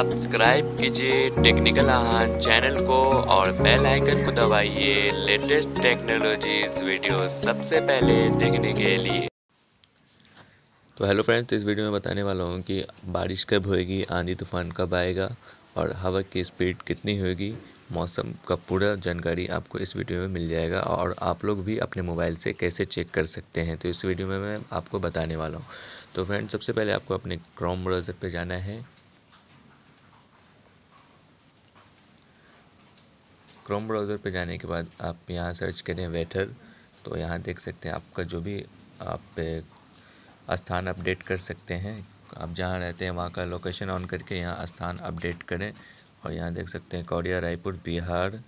subscribe कीजिए technical आहान channel को और बेल आइकन को दबाइए लेटेस्ट टेक्नोलॉजी वीडियो सबसे पहले देखने के लिए तो हेलो फ्रेंड्स इस वीडियो में बताने वाला हूँ कि बारिश कब होएगी आंधी तूफान कब आएगा और हवा की स्पीड कितनी होगी मौसम का पूरा जानकारी आपको इस वीडियो में मिल जाएगा और आप लोग भी अपने मोबाइल से कैसे चेक कर सकते हैं तो इस वीडियो में मैं आपको बताने वाला हूँ तो फ्रेंड सबसे पहले आपको अपने क्रोम ब्राउज़र पे जाना है क्रोम ब्राउज़र पे जाने के बाद आप यहाँ सर्च करें वेटर तो यहाँ देख सकते हैं आपका जो भी आप स्थान अपडेट कर सकते हैं आप जहाँ रहते हैं वहाँ का लोकेशन ऑन करके यहाँ स्थान अपडेट करें और यहाँ देख सकते हैं कौड़िया रायपुर बिहार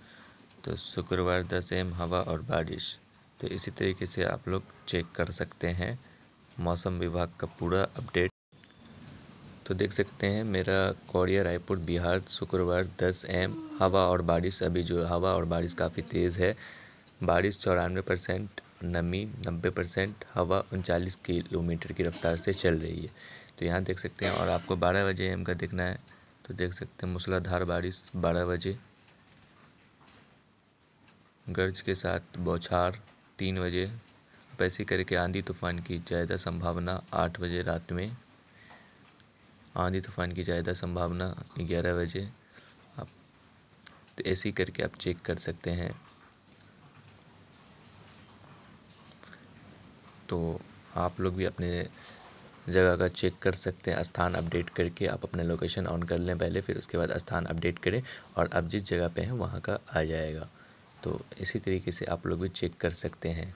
तो शुक्रवार द सेम हवा और बारिश तो इसी तरीके से आप लोग चेक कर सकते हैं मौसम विभाग का पूरा अपडेट तो देख सकते हैं मेरा कोरिया रायपुर बिहार शुक्रवार 10 एम हवा और बारिश अभी जो हवा और बारिश काफ़ी तेज़ है बारिश चौरानवे परसेंट नमी नब्बे परसेंट हवा उनचालीस किलोमीटर की रफ्तार से चल रही है तो यहाँ देख सकते हैं और आपको बारह बजे एम का देखना है तो देख सकते हैं मूसलाधार बारिश बारह बजे गर्ज के साथ बौछार तीन बजे वैसे करके आंधी तूफान की ज़्यादा संभावना आठ बजे रात में आंधी तूफान की ज़्यादा संभावना ग्यारह बजे आप तो ऐसे ही करके आप चेक कर सकते हैं तो आप लोग भी अपने जगह का चेक कर सकते हैं स्थान अपडेट करके आप अपने लोकेशन ऑन कर लें पहले फिर उसके बाद स्थान अपडेट करें और आप जिस जगह पे हैं वहाँ का आ जाएगा तो इसी तरीके से आप लोग भी चेक कर सकते हैं